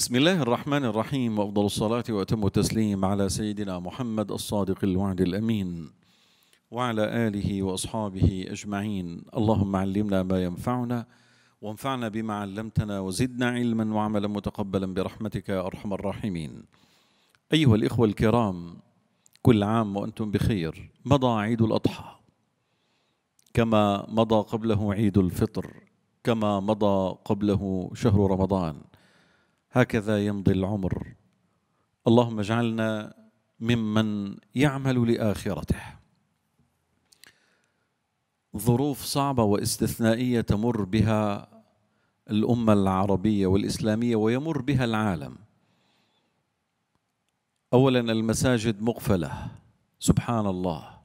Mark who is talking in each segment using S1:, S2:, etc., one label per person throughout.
S1: بسم الله الرحمن الرحيم وافضل الصلاه واتم التسليم على سيدنا محمد الصادق الوعد الامين وعلى اله واصحابه اجمعين اللهم علمنا ما ينفعنا وانفعنا بما علمتنا وزدنا علما وعملا متقبلا برحمتك يا ارحم الراحمين ايها الاخوه الكرام كل عام وانتم بخير مضى عيد الاضحى كما مضى قبله عيد الفطر كما مضى قبله شهر رمضان هكذا يمضي العمر اللهم اجعلنا ممن يعمل لاخرته ظروف صعبه واستثنائيه تمر بها الامه العربيه والاسلاميه ويمر بها العالم اولا المساجد مقفله سبحان الله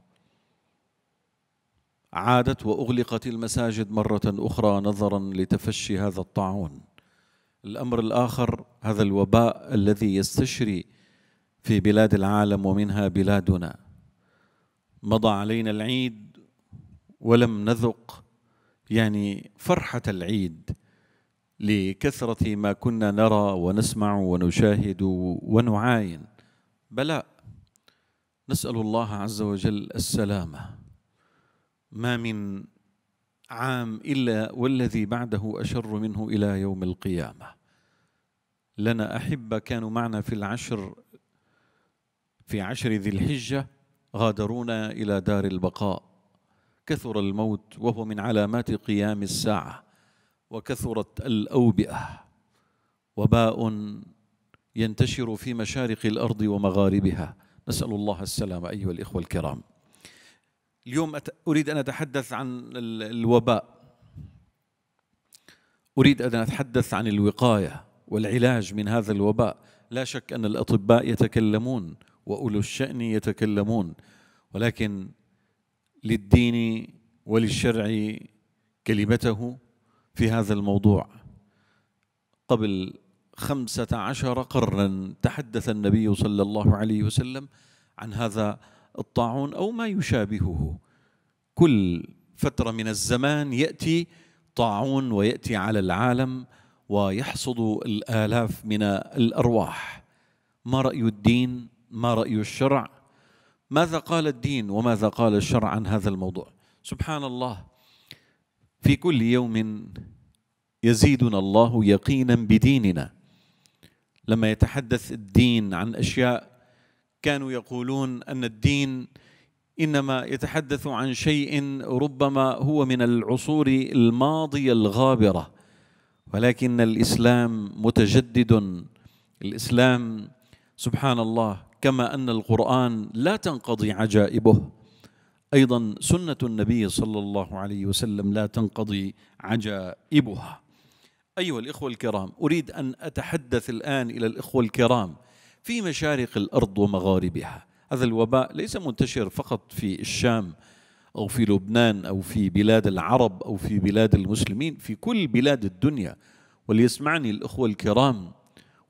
S1: عادت واغلقت المساجد مره اخرى نظرا لتفشي هذا الطاعون الأمر الآخر هذا الوباء الذي يستشري في بلاد العالم ومنها بلادنا مضى علينا العيد ولم نذق يعني فرحة العيد لكثرة ما كنا نرى ونسمع ونشاهد ونعاين بلاء نسأل الله عز وجل السلامة ما من عام إلا والذي بعده أشر منه إلى يوم القيامة لنا أحبة كانوا معنا في العشر في عشر ذي الحجة غادرونا إلى دار البقاء كثر الموت وهو من علامات قيام الساعة وكثرت الأوبئة وباء ينتشر في مشارق الأرض ومغاربها نسأل الله السلامة أيها الإخوة الكرام اليوم أريد أن أتحدث عن الوباء أريد أن أتحدث عن الوقاية والعلاج من هذا الوباء لا شك ان الاطباء يتكلمون واولو الشان يتكلمون ولكن للدين وللشرع كلمته في هذا الموضوع قبل خمسة عشر قرنا تحدث النبي صلى الله عليه وسلم عن هذا الطاعون أو ما يشابهه كل فترة من الزمان يأتي طاعون ويأتي على العالم ويحصد الالاف من الارواح ما راي الدين ما راي الشرع ماذا قال الدين وماذا قال الشرع عن هذا الموضوع سبحان الله في كل يوم يزيدنا الله يقينا بديننا لما يتحدث الدين عن اشياء كانوا يقولون ان الدين انما يتحدث عن شيء ربما هو من العصور الماضيه الغابره ولكن الاسلام متجدد الاسلام سبحان الله كما ان القران لا تنقضي عجائبه ايضا سنه النبي صلى الله عليه وسلم لا تنقضي عجائبها ايها الاخوه الكرام اريد ان اتحدث الان الى الاخوه الكرام في مشارق الارض ومغاربها هذا الوباء ليس منتشر فقط في الشام أو في لبنان أو في بلاد العرب أو في بلاد المسلمين في كل بلاد الدنيا وليسمعني الإخوة الكرام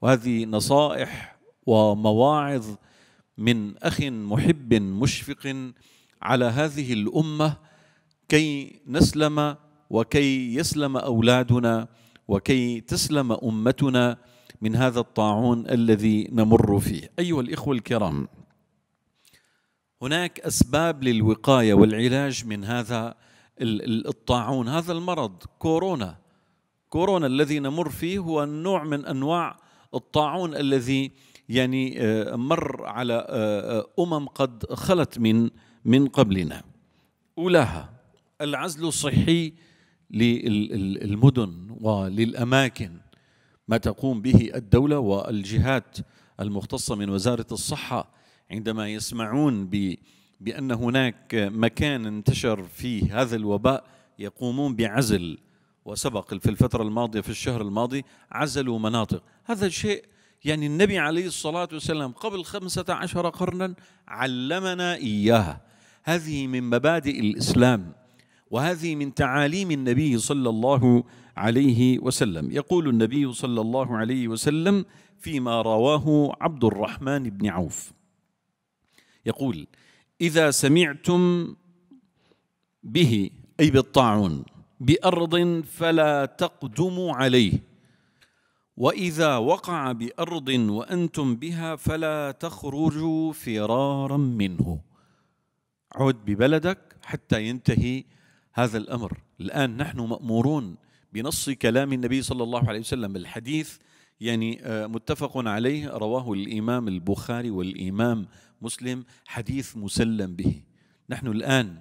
S1: وهذه نصائح ومواعظ من أخ محب مشفق على هذه الأمة كي نسلم وكي يسلم أولادنا وكي تسلم أمتنا من هذا الطاعون الذي نمر فيه أيها الإخوة الكرام هناك اسباب للوقايه والعلاج من هذا الطاعون هذا المرض كورونا كورونا الذي نمر فيه هو نوع من انواع الطاعون الذي يعني آه، مر على آه، آه، امم قد خلت من من قبلنا اولاها العزل الصحي للمدن وللاماكن ما تقوم به الدوله والجهات المختصه من وزاره الصحه عندما يسمعون بأن هناك مكان انتشر فيه هذا الوباء يقومون بعزل وسبق في الفترة الماضية في الشهر الماضي عزلوا مناطق هذا شيء يعني النبي عليه الصلاة والسلام قبل خمسة عشر قرنا علمنا إياها هذه من مبادئ الإسلام وهذه من تعاليم النبي صلى الله عليه وسلم يقول النبي صلى الله عليه وسلم فيما رواه عبد الرحمن بن عوف يقول إذا سمعتم به أي بالطاعون بأرض فلا تقدموا عليه وإذا وقع بأرض وأنتم بها فلا تخرجوا فرارا منه عد ببلدك حتى ينتهي هذا الأمر الآن نحن مأمورون بنص كلام النبي صلى الله عليه وسلم الحديث يعني آه، متفق عليه رواه الإمام البخاري والإمام مسلم حديث مسلم به نحن الآن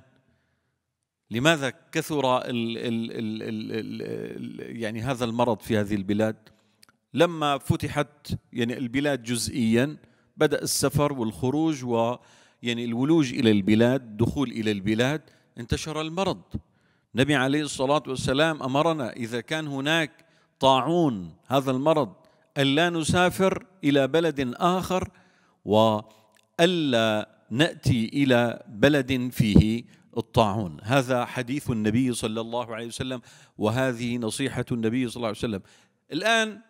S1: لماذا كثر ال ال ال ال الـ يعني هذا المرض في هذه البلاد لما فتحت يعني البلاد جزئيا بدأ السفر والخروج و يعني الولوج إلى البلاد دخول إلى البلاد انتشر المرض النبي عليه الصلاة والسلام أمرنا إذا كان هناك طاعون هذا المرض ألا نسافر إلى بلد آخر وألا نأتي إلى بلد فيه الطاعون هذا حديث النبي صلى الله عليه وسلم وهذه نصيحة النبي صلى الله عليه وسلم الآن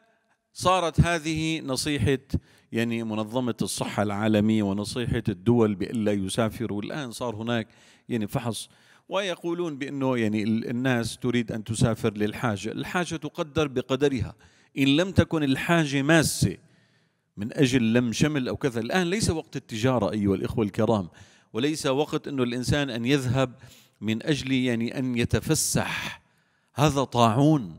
S1: صارت هذه نصيحة يعني منظمة الصحة العالمية ونصيحة الدول بألا يسافروا الآن صار هناك يعني فحص ويقولون بأنه يعني الناس تريد أن تسافر للحاجة الحاجة تقدر بقدرها إن لم تكن الحاجة ماسة من أجل لم شمل أو كذا الآن ليس وقت التجارة أيها الإخوة الكرام وليس وقت أنه الإنسان أن يذهب من أجل يعني أن يتفسح هذا طاعون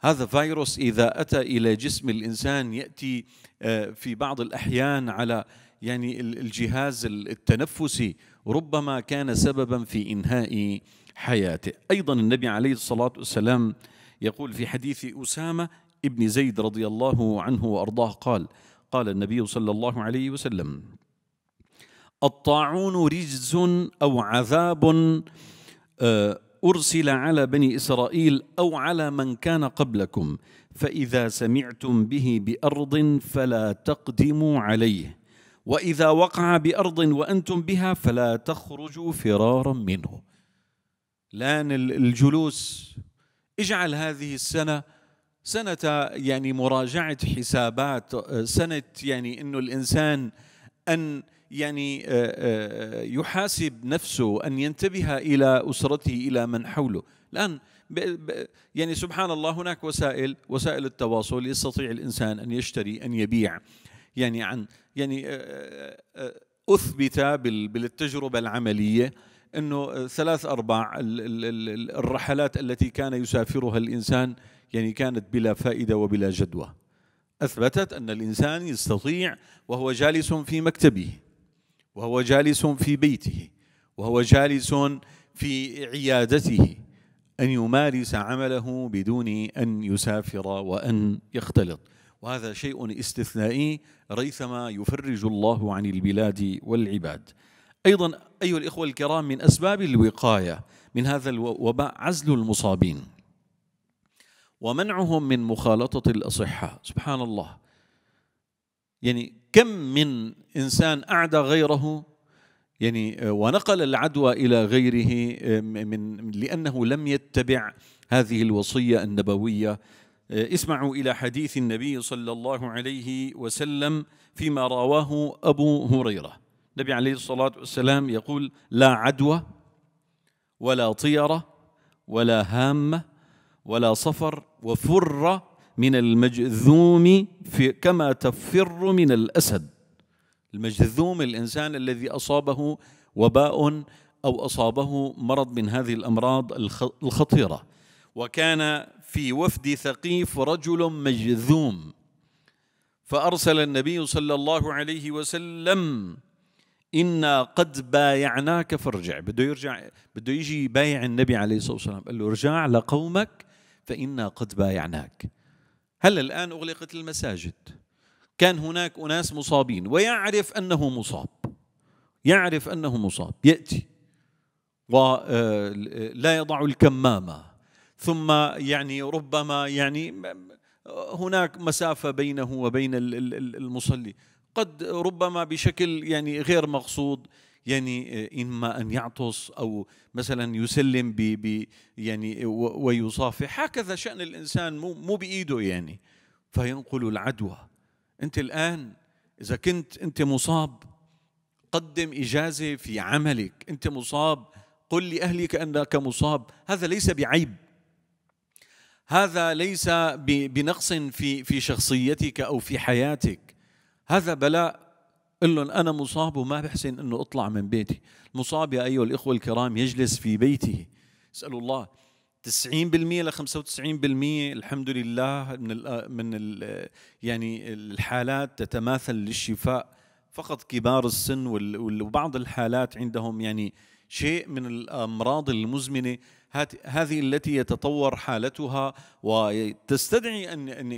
S1: هذا فيروس إذا أتى إلى جسم الإنسان يأتي آه، في بعض الأحيان على يعني الجهاز التنفسي ربما كان سببا في إنهاء حياته أيضا النبي عليه الصلاة والسلام يقول في حديث أسامة ابن زيد رضي الله عنه وارضاه قال قال النبي صلى الله عليه وسلم الطاعون رجز او عذاب آه، ارسل على بني اسرائيل او على من كان قبلكم فاذا سمعتم به بارض فلا تقدموا عليه واذا وقع بارض وانتم بها فلا تخرجوا فرارا منه الان الجلوس اجعل هذه السنه سنة يعني مراجعة حسابات آه، سنة يعني أنه الإنسان أن يعني آه، آه، يحاسب نفسه أن ينتبه إلى أسرته إلى من حوله الآن يعني سبحان الله هناك وسائل وسائل التواصل يستطيع الإنسان أن يشتري أن يبيع يعني عن يعني أثبت بالتجربة العملية أنه ثلاث أرباع الرحلات التي كان يسافرها الإنسان يعني كانت بلا فائدة وبلا جدوى أثبتت أن الإنسان يستطيع وهو جالس في مكتبه وهو جالس في بيته وهو جالس في عيادته أن يمارس عمله بدون أن يسافر وأن يختلط وهذا شيء استثنائي ريثما يفرج الله عن البلاد والعباد أيضا أيها الإخوة الكرام من أسباب الوقاية من هذا الوباء عزل المصابين ومنعهم من مخالطة الأصحاء سبحان الله يعني كم من إنسان أعدى غيره يعني ونقل العدوى إلى غيره من لأنه لم يتبع هذه الوصية النبوية اسمعوا إلى حديث النبي صلى الله عليه وسلم فيما رواه أبو هريرة النبي عليه الصلاة والسلام يقول لا عدوى ولا طيرة ولا هامة ولا صفر وفر من المجذوم في كما تفر من الأسد المجذوم الإنسان الذي أصابه وباء أو أصابه مرض من هذه الأمراض الخطيرة وكان في وفد ثقيف رجل مجذوم فأرسل النبي صلى الله عليه وسلم إنا قد بايعناك فارجع بده يرجع بده يجي يبايع النبي عليه الصلاة والسلام قال له ارجع لقومك فإنا قد بايعناك هل الآن أغلقت المساجد كان هناك أناس مصابين ويعرف أنه مصاب يعرف أنه مصاب يأتي ولا آه، يضع الكمامة ثم يعني ربما يعني هناك مسافة بينه وبين المصلي قد ربما بشكل يعني غير مقصود يعني آه، إما أن يعطس أو مثلا يسلم بي بي يعني ويصافح هكذا شأن الإنسان مو, مو بإيده يعني فينقل العدوى أنت الآن إذا كنت أنت مصاب قدم إجازة في عملك أنت مصاب قل لأهلك أنك مصاب هذا ليس بعيب هذا ليس بنقص في في شخصيتك أو في حياتك هذا بلاء قل لهم أنا مصاب وما بحسن أنه أطلع من بيتي المصاب يا أيها الإخوة الكرام يجلس في بيته اسألوا الله 90% ل 95% الحمد لله من الـ من الـ يعني الحالات تتماثل للشفاء فقط كبار السن وبعض الحالات عندهم يعني شيء من الامراض المزمنه هذه التي يتطور حالتها وتستدعي ان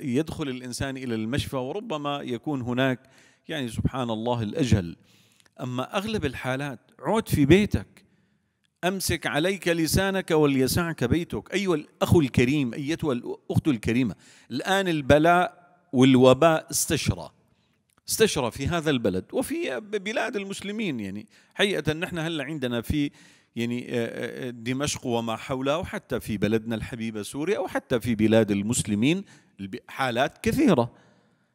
S1: يدخل الانسان الى المشفى وربما يكون هناك يعني سبحان الله الأجهل أما أغلب الحالات عد في بيتك أمسك عليك لسانك وليسعك بيتك أيها الأخ الكريم أيتها الأخت الكريمة الآن البلاء والوباء استشرى استشرى في هذا البلد وفي بلاد المسلمين يعني حقيقة نحن هلا عندنا في يعني آه، آه، دمشق وما حولها وحتى في بلدنا الحبيبة سوريا وحتى في بلاد المسلمين حالات كثيرة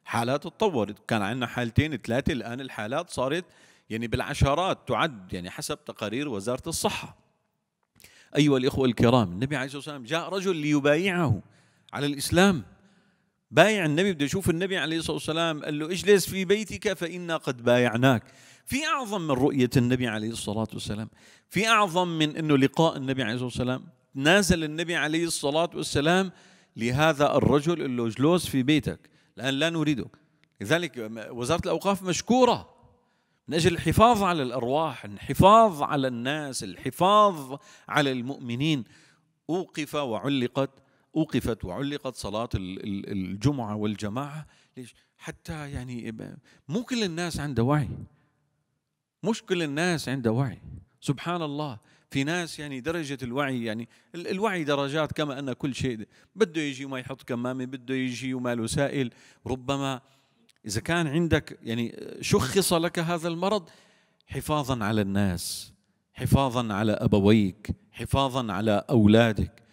S1: حالات تطورت كان عندنا حالتين ثلاثه الان الحالات صارت يعني بالعشرات تعد يعني حسب تقارير وزاره الصحه ايها الاخوه الكرام النبي عليه الصلاه والسلام جاء رجل ليبايعه على الاسلام بايع النبي بده يشوف النبي عليه الصلاه والسلام قال له اجلس في بيتك فانا قد بايعناك في اعظم من رؤيه النبي عليه الصلاه والسلام في اعظم من انه لقاء النبي عليه الصلاه والسلام نازل النبي عليه الصلاه والسلام لهذا الرجل قال له اجلس في بيتك الآن لا نريده لذلك وزارة الأوقاف مشكورة من أجل الحفاظ على الأرواح الحفاظ على الناس الحفاظ على المؤمنين أوقف وعلقت أوقفت وعلقت صلاة الجمعة والجماعة ليش؟ حتى يعني مو كل الناس عنده وعي مش كل الناس عنده وعي سبحان الله في ناس يعني درجة الوعي يعني الوعي درجات كما أن كل شيء بده يجي وما يحط كمامة بده يجي وما له سائل ربما إذا كان عندك يعني شخص لك هذا المرض حفاظا على الناس حفاظا على أبويك حفاظا على أولادك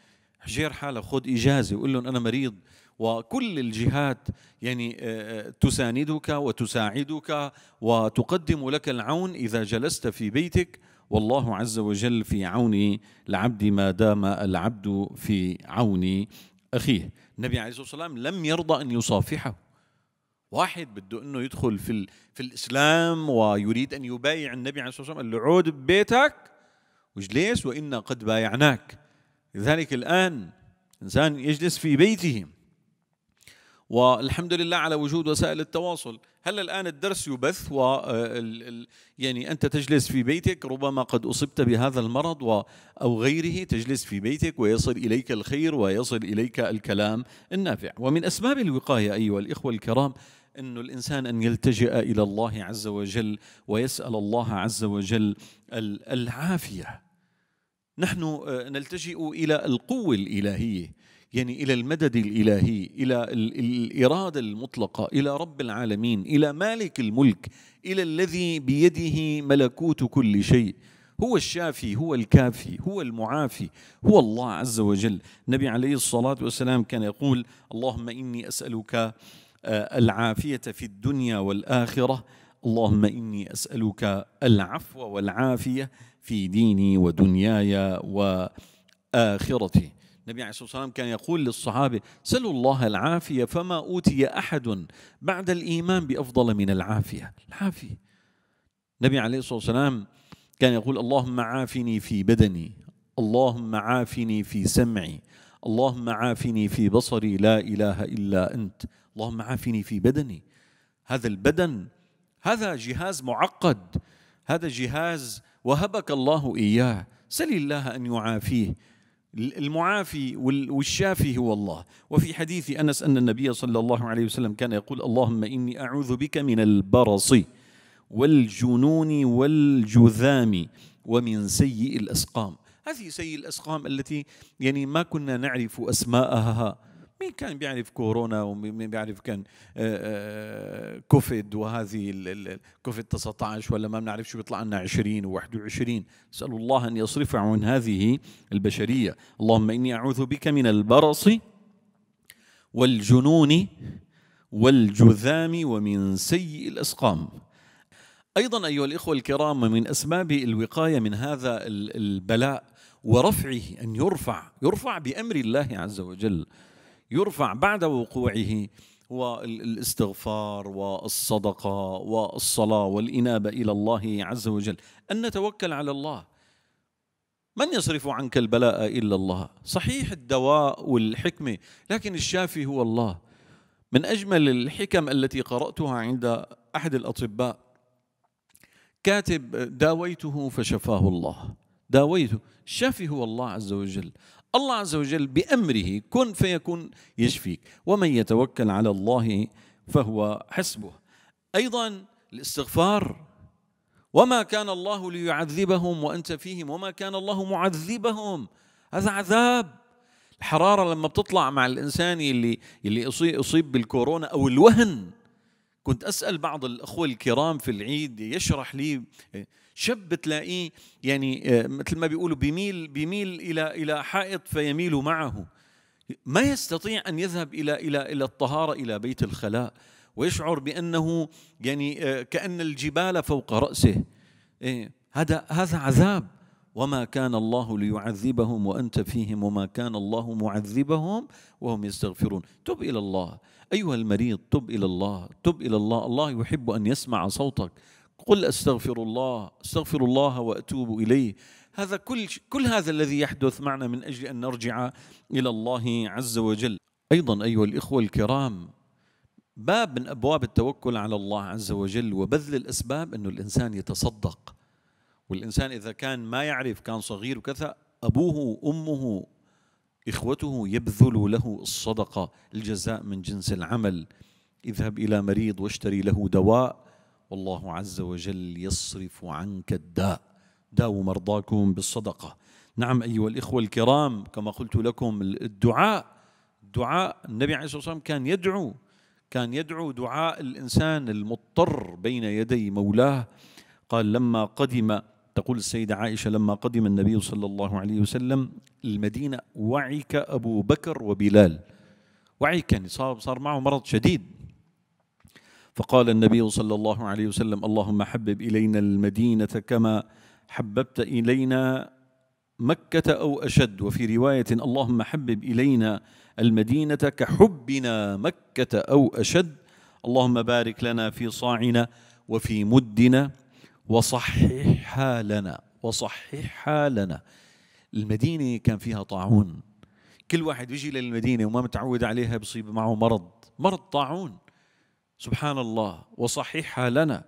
S1: حجير حالة خذ إجازة وقول لهم أنا مريض وكل الجهات يعني آه، آه، تساندك وتساعدك وتقدم لك العون إذا جلست في بيتك والله عز وجل في عون العبد ما دام العبد في عون اخيه النبي عليه الصلاه والسلام لم يرضى ان يصافحه واحد بده انه يدخل في في الاسلام ويريد ان يبايع النبي عليه الصلاه والسلام قال له عود ببيتك وجلس وانا قد بايعناك لذلك الان انسان يجلس في بيته والحمد لله على وجود وسائل التواصل هل الآن الدرس يبث و آه، يعني أنت تجلس في بيتك ربما قد أصبت بهذا المرض و أو غيره تجلس في بيتك ويصل إليك الخير ويصل إليك الكلام النافع ومن أسباب الوقاية أيها الإخوة الكرام أن الإنسان أن يلتجئ إلى الله عز وجل ويسأل الله عز وجل العافية نحن آه، نلتجئ إلى القوة الإلهية يعني الى المدد الالهي الى الاراده المطلقه الى رب العالمين الى مالك الملك الى الذي بيده ملكوت كل شيء هو الشافي هو الكافي هو المعافي هو الله عز وجل النبي عليه الصلاه والسلام كان يقول اللهم اني اسالك آه، العافيه في الدنيا والاخره اللهم اني اسالك العفو والعافيه في ديني ودنياي واخرتي النبي عليه الصلاة والسلام كان يقول للصحابة سلوا الله العافية فما أوتي أحد بعد الإيمان بأفضل من العافية العافية النبي عليه الصلاة والسلام كان يقول اللهم عافني في بدني اللهم عافني في سمعي اللهم عافني في بصري لا إله إلا أنت اللهم عافني في بدني هذا البدن هذا جهاز معقد هذا جهاز وهبك الله إياه سل الله أن يعافيه المعافي والشافي هو الله وفي حديث أنس أن النبي صلى الله عليه وسلم كان يقول اللهم إني أعوذ بك من البرص والجنون والجذام ومن سيء الأسقام هذه سيء الأسقام التي يعني ما كنا نعرف أسماءها مين كان بيعرف كورونا ومين بيعرف كان آه، آه، كوفيد وهذه كوفيد 19 ولا ما بنعرف شو بيطلع لنا 20 و21 اسال الله ان يصرف عن هذه البشريه اللهم اني اعوذ بك من البرص والجنون والجذام ومن سيء الاسقام ايضا ايها الاخوه الكرام من اسباب الوقايه من هذا البلاء ورفعه ان يرفع يرفع بامر الله عز وجل يرفع بعد وقوعه هو الاستغفار والصدقه والصلاه والانابه الى الله عز وجل ان نتوكل على الله من يصرف عنك البلاء الا الله صحيح الدواء والحكمه لكن الشافي هو الله من اجمل الحكم التي قراتها عند احد الاطباء كاتب داويته فشفاه الله داويته شافي هو الله عز وجل الله عز وجل بأمره كن فيكون يشفيك ومن يتوكل على الله فهو حسبه أيضا الاستغفار وما كان الله ليعذبهم وأنت فيهم وما كان الله معذبهم هذا عذاب الحرارة لما بتطلع مع الإنسان اللي, اللي أصيب بالكورونا أو الوهن كنت أسأل بعض الأخوة الكرام في العيد يشرح لي شاب بتلاقيه يعني آه، مثل ما بيقولوا بيميل بيميل الى الى حائط فيميل معه ما يستطيع ان يذهب الى الى الى الطهاره الى بيت الخلاء ويشعر بانه يعني آه، كان الجبال فوق راسه إيه، هذا هذا عذاب وما كان الله ليعذبهم وانت فيهم وما كان الله معذبهم وهم يستغفرون تب الى الله ايها المريض تب الى الله تب الى الله الله يحب ان يسمع صوتك قل استغفر الله استغفر الله واتوب اليه هذا كل كل هذا الذي يحدث معنا من اجل ان نرجع الى الله عز وجل ايضا ايها الاخوه الكرام باب من ابواب التوكل على الله عز وجل وبذل الاسباب انه الانسان يتصدق والانسان اذا كان ما يعرف كان صغير وكذا ابوه امه اخوته يبذل له الصدقه الجزاء من جنس العمل اذهب الى مريض واشتري له دواء والله عز وجل يصرف عنك الداء داو مرضاكم بالصدقة نعم أيها الإخوة الكرام كما قلت لكم الدعاء دعاء النبي عليه الصلاة والسلام كان يدعو كان يدعو دعاء الإنسان المضطر بين يدي مولاه قال لما قدم تقول السيدة عائشة لما قدم النبي صلى الله عليه وسلم المدينة وعك أبو بكر وبلال وعي يعني كان صار, صار معه مرض شديد فقال النبي صلى الله عليه وسلم اللهم حبب الينا المدينه كما حببت الينا مكه او اشد وفي روايه اللهم حبب الينا المدينه كحبنا مكه او اشد اللهم بارك لنا في صاعنا وفي مدنا وصححها لنا وصححها لنا المدينه كان فيها طاعون كل واحد بيجي للمدينه وما متعود عليها بصيب معه مرض مرض طاعون سبحان الله وصححها لنا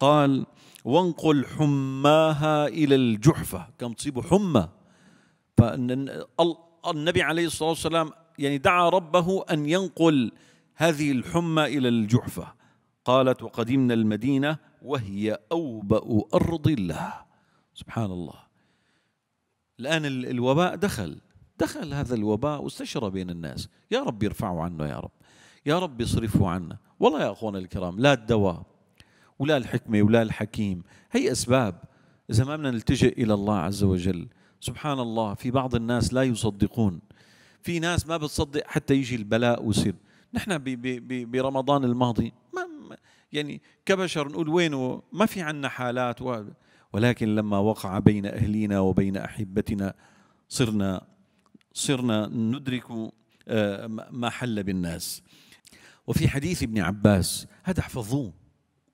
S1: قال وانقل حماها إلى الجحفة كم تصيب حمى فالنبي عليه الصلاة والسلام يعني دعا ربه أن ينقل هذه الحمى إلى الجحفة قالت وقدمنا المدينة وهي أوبأ أرض الله سبحان الله الآن الوباء دخل دخل هذا الوباء واستشرى بين الناس يا رب يرفعه عنا يا رب يا رب يصرفه عنا والله يا أخوانا الكرام لا الدواء ولا الحكمة ولا الحكيم هي أسباب إذا ما بدنا نلتجئ إلى الله عز وجل سبحان الله في بعض الناس لا يصدقون في ناس ما بتصدق حتى يجي البلاء ويصير نحن برمضان الماضي ما يعني كبشر نقول وينه ما في عنا حالات و ولكن لما وقع بين اهلينا وبين أحبتنا صرنا صرنا ندرك آه، ما حل بالناس وفي حديث ابن عباس هذا احفظوه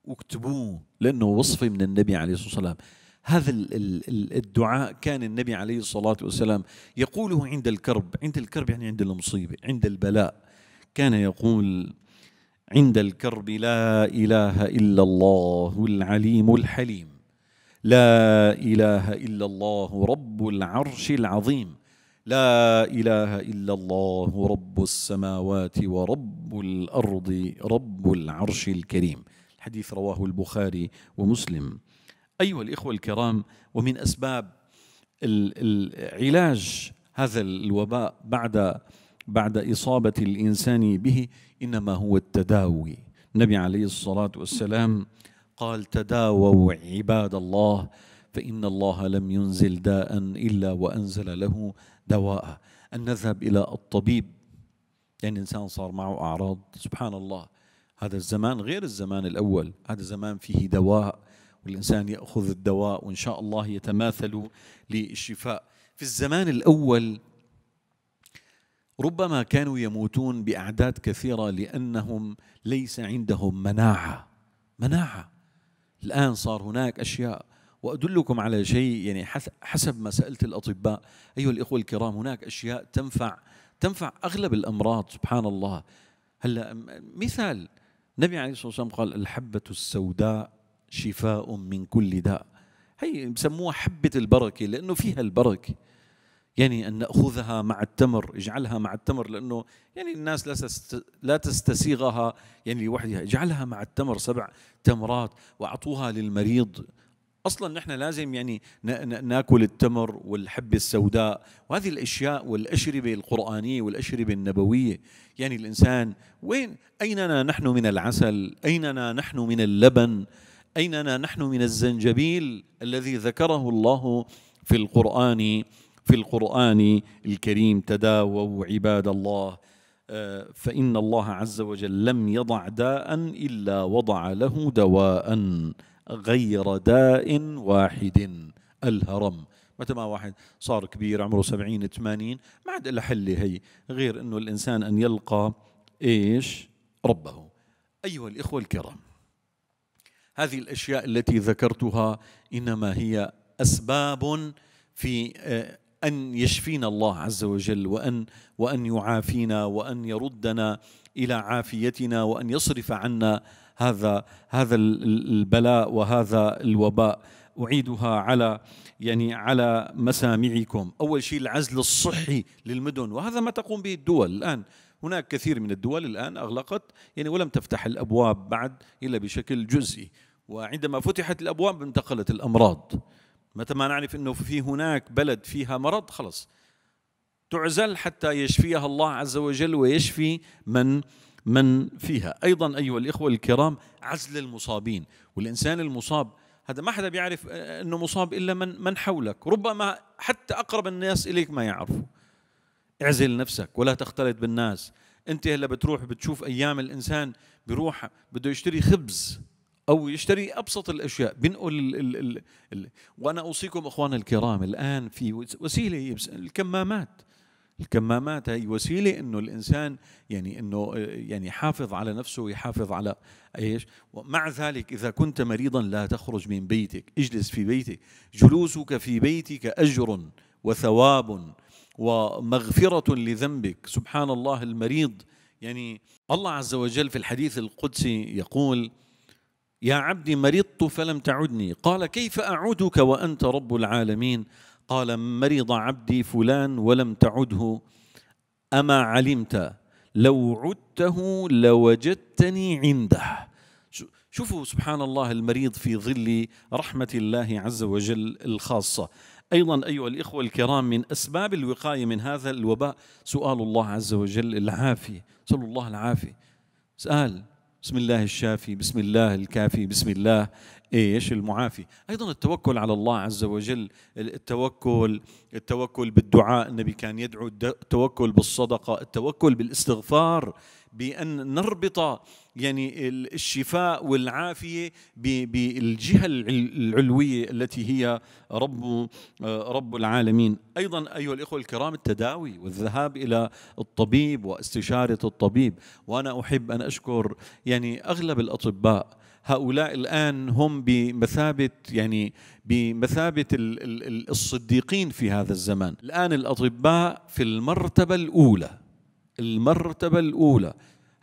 S1: واكتبوه لأنه وصفة من النبي عليه الصلاة والسلام هذا الدعاء كان النبي عليه الصلاة والسلام يقوله عند الكرب عند الكرب يعني عند المصيبة عند البلاء كان يقول عند الكرب لا إله إلا الله العليم الحليم لا إله إلا الله رب العرش العظيم لا اله الا الله رب السماوات ورب الارض رب العرش الكريم الحديث رواه البخاري ومسلم ايها الاخوه الكرام ومن اسباب العلاج هذا الوباء بعد بعد اصابه الانسان به انما هو التداوي النبي عليه الصلاه والسلام قال تداووا عباد الله فان الله لم ينزل داء الا وانزل له دواءها أن نذهب إلى الطبيب يعني إنسان صار معه أعراض سبحان الله هذا الزمان غير الزمان الأول هذا زمان فيه دواء والإنسان يأخذ الدواء وإن شاء الله يتماثل للشفاء في الزمان الأول ربما كانوا يموتون بأعداد كثيرة لأنهم ليس عندهم مناعة مناعة الآن صار هناك أشياء وأدلكم على شيء يعني حسب ما سألت الأطباء أيها الإخوة الكرام هناك أشياء تنفع تنفع أغلب الأمراض سبحان الله هلا مثال النبي عليه الصلاة والسلام قال الحبة السوداء شفاء من كل داء هي بسموها حبة البركة لأنه فيها البركة يعني أن نأخذها مع التمر اجعلها مع التمر لأنه يعني الناس لا, تستسيغها يعني لوحدها اجعلها مع التمر سبع تمرات وأعطوها للمريض اصلا نحن لازم يعني ناكل التمر والحبه السوداء وهذه الاشياء والاشربه القرانيه والاشربه النبويه يعني الانسان وين ايننا نحن من العسل ايننا نحن من اللبن ايننا نحن من الزنجبيل الذي ذكره الله في القران في القران الكريم تداووا عباد الله آه، فان الله عز وجل لم يضع داء الا وضع له دواء غير داء واحد الهرم متى ما واحد صار كبير عمره سبعين ثمانين ما عاد إلا حلة هي غير أنه الإنسان أن يلقى إيش ربه أيها الإخوة الكرام هذه الأشياء التي ذكرتها إنما هي أسباب في آه، أن يشفينا الله عز وجل وأن وأن يعافينا وأن يردنا إلى عافيتنا وأن يصرف عنا هذا هذا البلاء وهذا الوباء اعيدها على يعني على مسامعكم اول شيء العزل الصحي للمدن وهذا ما تقوم به الدول الان هناك كثير من الدول الان اغلقت يعني ولم تفتح الابواب بعد الا بشكل جزئي وعندما فتحت الابواب انتقلت الامراض متى ما نعرف انه في هناك بلد فيها مرض خلص تعزل حتى يشفيها الله عز وجل ويشفي من من فيها أيضا أيها الإخوة الكرام عزل المصابين والإنسان المصاب هذا ما حدا بيعرف آه، آه، أنه مصاب إلا من, من حولك ربما حتى أقرب الناس إليك ما يعرفوا اعزل نفسك ولا تختلط بالناس أنت هلا بتروح بتشوف أيام الإنسان بيروح بده يشتري خبز أو يشتري أبسط الأشياء بنقول الـ الـ الـ الـ وأنا أوصيكم أخوان الكرام الآن في وسيلة هي الكمامات الكمامات هي وسيله انه الانسان يعني انه يعني يحافظ على نفسه ويحافظ على ايش ومع ذلك اذا كنت مريضا لا تخرج من بيتك اجلس في بيتك جلوسك في بيتك اجر وثواب ومغفره لذنبك سبحان الله المريض يعني الله عز وجل في الحديث القدسي يقول يا عبدي مرضت فلم تعدني قال كيف اعودك وانت رب العالمين قال مرض عبدي فلان ولم تعده أما علمت لو عدته لوجدتني عنده شوفوا سبحان الله المريض في ظل رحمة الله عز وجل الخاصة أيضا أيها الإخوة الكرام من أسباب الوقاية من هذا الوباء سؤال الله عز وجل العافية صلى الله العافية سأل بسم الله الشافي بسم الله الكافي بسم الله ايش المعافي ايضا التوكل على الله عز وجل التوكل التوكل بالدعاء النبي كان يدعو التوكل بالصدقه التوكل بالاستغفار بأن نربط يعني الشفاء والعافية بالجهة العلوية التي هي رب آه، رب العالمين أيضا أيها الإخوة الكرام التداوي والذهاب إلى الطبيب واستشارة الطبيب وأنا أحب أن أشكر يعني أغلب الأطباء هؤلاء الآن هم بمثابة يعني بمثابة الصديقين في هذا الزمان الآن الأطباء في المرتبة الأولى المرتبة الأولى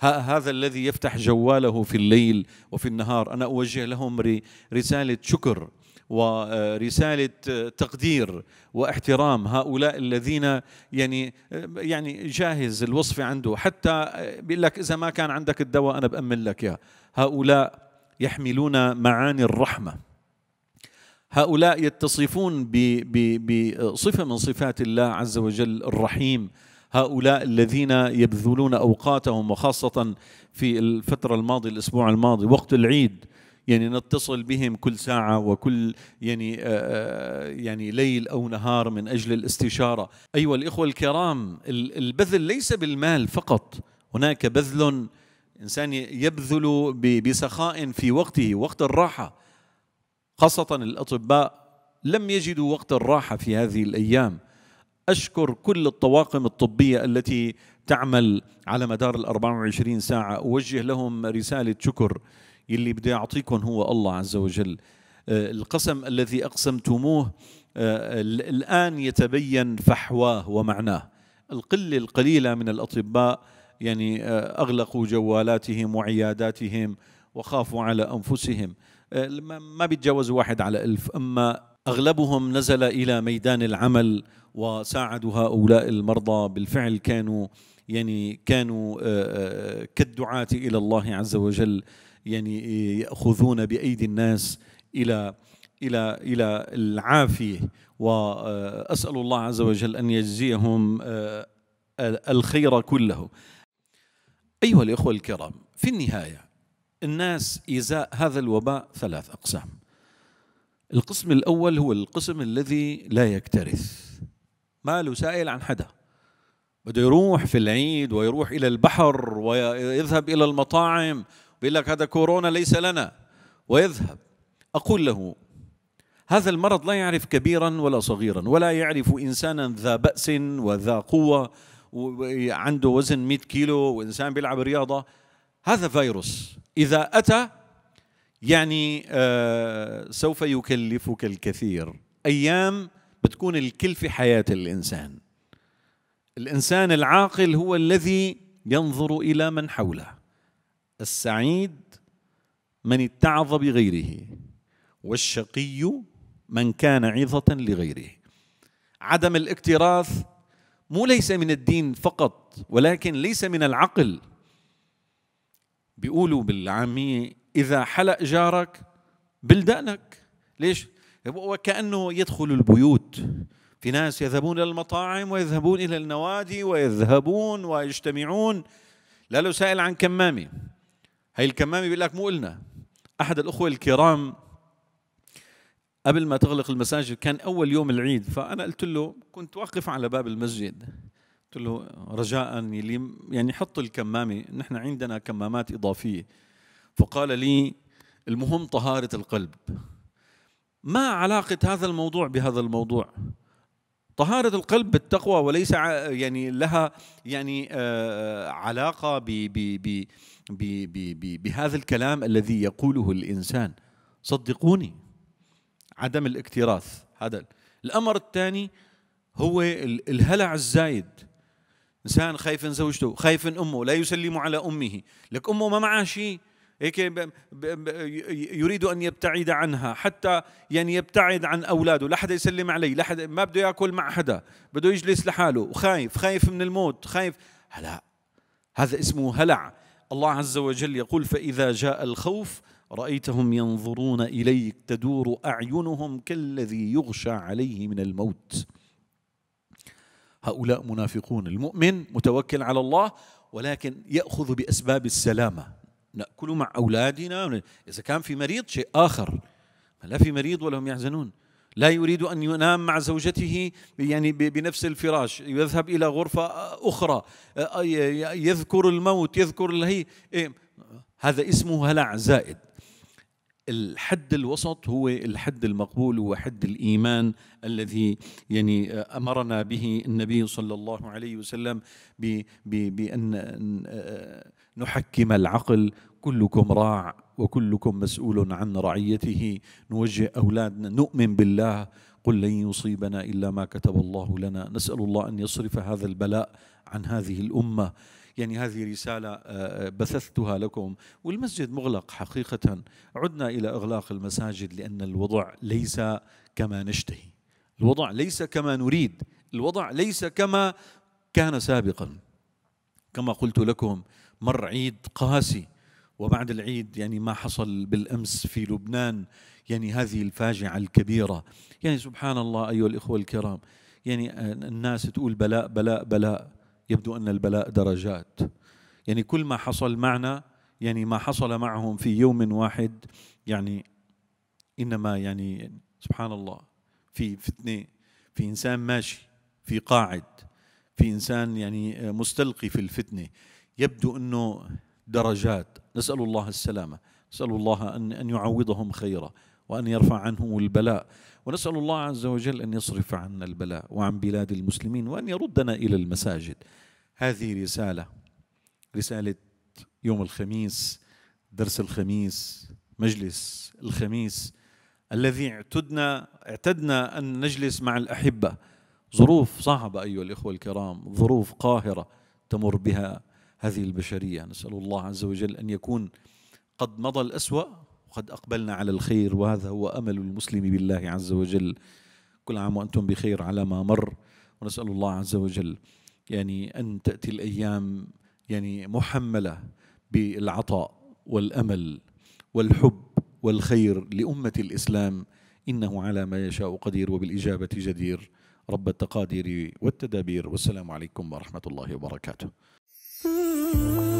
S1: هذا الذي يفتح جواله في الليل وفي النهار أنا أوجه لهم رسالة شكر ورسالة آه، آه، تقدير واحترام هؤلاء الذين يعني آه، يعني جاهز الوصف عنده حتى بيقول لك إذا ما كان عندك الدواء أنا بأمن لك إياه هؤلاء يحملون معاني الرحمة هؤلاء يتصفون بصفة من صفات الله عز وجل الرحيم هؤلاء الذين يبذلون اوقاتهم وخاصه في الفتره الماضيه الاسبوع الماضي وقت العيد يعني نتصل بهم كل ساعه وكل يعني آه، آه، يعني ليل او نهار من اجل الاستشاره ايها الاخوه الكرام البذل ليس بالمال فقط هناك بذل انسان يبذل بسخاء في وقته وقت الراحه خاصه الاطباء لم يجدوا وقت الراحه في هذه الايام أشكر كل الطواقم الطبية التي تعمل على مدار ال 24 ساعة أوجه لهم رسالة شكر اللي بده يعطيكم هو الله عز وجل آه، القسم الذي أقسمتموه آه، الآن يتبين فحواه ومعناه القلة القليلة من الأطباء يعني آه، أغلقوا جوالاتهم وعياداتهم وخافوا على أنفسهم ما بيتجاوز واحد على ألف أما أغلبهم نزل إلى ميدان العمل وساعدوا هؤلاء المرضى بالفعل كانوا يعني كانوا آه، آه، كالدعاة إلى الله عز وجل يعني يأخذون بأيدي الناس إلى إلى إلى العافية وأسأل الله عز وجل أن يجزيهم آه، الخير كله أيها الإخوة الكرام في النهاية الناس إزاء هذا الوباء ثلاث أقسام القسم الأول هو القسم الذي لا يكترث ماله سائل عن حدا بده يروح في العيد ويروح إلى البحر ويذهب إلى المطاعم بيقول لك هذا كورونا ليس لنا ويذهب أقول له هذا المرض لا يعرف كبيرا ولا صغيرا ولا يعرف إنسانا ذا بأس وذا قوة وعنده وزن 100 كيلو وإنسان بيلعب رياضة هذا فيروس إذا أتى يعني آه سوف يكلفك الكثير أيام بتكون الكلفة حياة الإنسان الإنسان العاقل هو الذي ينظر إلى من حوله السعيد من اتعظ بغيره والشقي من كان عظة لغيره عدم الاكتراث مو ليس من الدين فقط ولكن ليس من العقل بيقولوا بالعامية إذا حلق جارك بلدانك ليش؟ وكأنه يدخل البيوت في ناس يذهبون إلى المطاعم ويذهبون إلى النوادي ويذهبون ويجتمعون لا لو سائل عن كمامة هي الكمامة بيقول لك مو إلنا أحد الأخوة الكرام قبل ما تغلق المساجد كان أول يوم العيد فأنا قلت له كنت واقف على باب المسجد قلت له رجاء يلي يعني حط الكمامة نحن عندنا كمامات إضافية فقال لي المهم طهارة القلب ما علاقة هذا الموضوع بهذا الموضوع؟ طهارة القلب بالتقوى وليس يعني لها يعني آه، علاقة ب ب ب ب ب بهذا الكلام الذي يقوله الإنسان صدقوني عدم الاكتراث هذا الأمر الثاني هو الهلع الزايد إنسان خايف من زوجته خايف من أمه لا يسلم على أمه لك أمه ما معها شيء هيك يريد ان يبتعد عنها حتى يعني يبتعد عن اولاده لا حدا يسلم عليه لا حدا ما بده ياكل مع حدا بده يجلس لحاله وخايف خايف من الموت خايف هلا هذا اسمه هلع الله عز وجل يقول فاذا جاء الخوف رايتهم ينظرون اليك تدور اعينهم كالذي يغشى عليه من الموت هؤلاء منافقون المؤمن متوكل على الله ولكن ياخذ باسباب السلامه ناكل مع اولادنا اذا كان في مريض شيء اخر لا في مريض ولا هم يحزنون لا يريد ان ينام مع زوجته يعني بنفس الفراش يذهب الى غرفه اخرى آه، يذكر الموت يذكر الهي إيه، هذا اسمه هلع زائد الحد الوسط هو الحد المقبول هو حد الايمان الذي يعني آه، امرنا به النبي صلى الله عليه وسلم بان آه، نحكم العقل كلكم راع وكلكم مسؤول عن رعيته نوجه أولادنا نؤمن بالله قل لن يصيبنا إلا ما كتب الله لنا نسأل الله أن يصرف هذا البلاء عن هذه الأمة يعني هذه رسالة آه، آه، بثثتها لكم والمسجد مغلق حقيقة عدنا إلى إغلاق المساجد لأن الوضع ليس كما نشتهي الوضع ليس كما نريد الوضع ليس كما كان سابقا كما قلت لكم مر عيد قاسي وبعد العيد يعني ما حصل بالامس في لبنان يعني هذه الفاجعه الكبيره يعني سبحان الله ايها الاخوه الكرام يعني الناس تقول بلاء بلاء بلاء يبدو ان البلاء درجات يعني كل ما حصل معنا يعني ما حصل معهم في يوم واحد يعني انما يعني سبحان الله في فتنه في انسان ماشي في قاعد في انسان يعني مستلقي في الفتنه يبدو أنه درجات نسأل الله السلامة نسأل الله أن, أن يعوضهم خيرا وأن يرفع عنهم البلاء ونسأل الله عز وجل أن يصرف عنا البلاء وعن بلاد المسلمين وأن يردنا إلى المساجد هذه رسالة رسالة يوم الخميس درس الخميس مجلس الخميس الذي اعتدنا اعتدنا أن نجلس مع الأحبة ظروف صعبة أيها الإخوة الكرام ظروف قاهرة تمر بها هذه البشرية نسأل الله عز وجل أن يكون قد مضى الأسوأ وقد أقبلنا على الخير وهذا هو أمل المسلم بالله عز وجل كل عام وأنتم بخير على ما مر ونسأل الله عز وجل يعني أن تأتي الأيام يعني محملة بالعطاء والأمل والحب والخير لأمة الإسلام إنه على ما يشاء قدير وبالإجابة جدير رب التقادير والتدابير والسلام عليكم ورحمة الله وبركاته Ooh.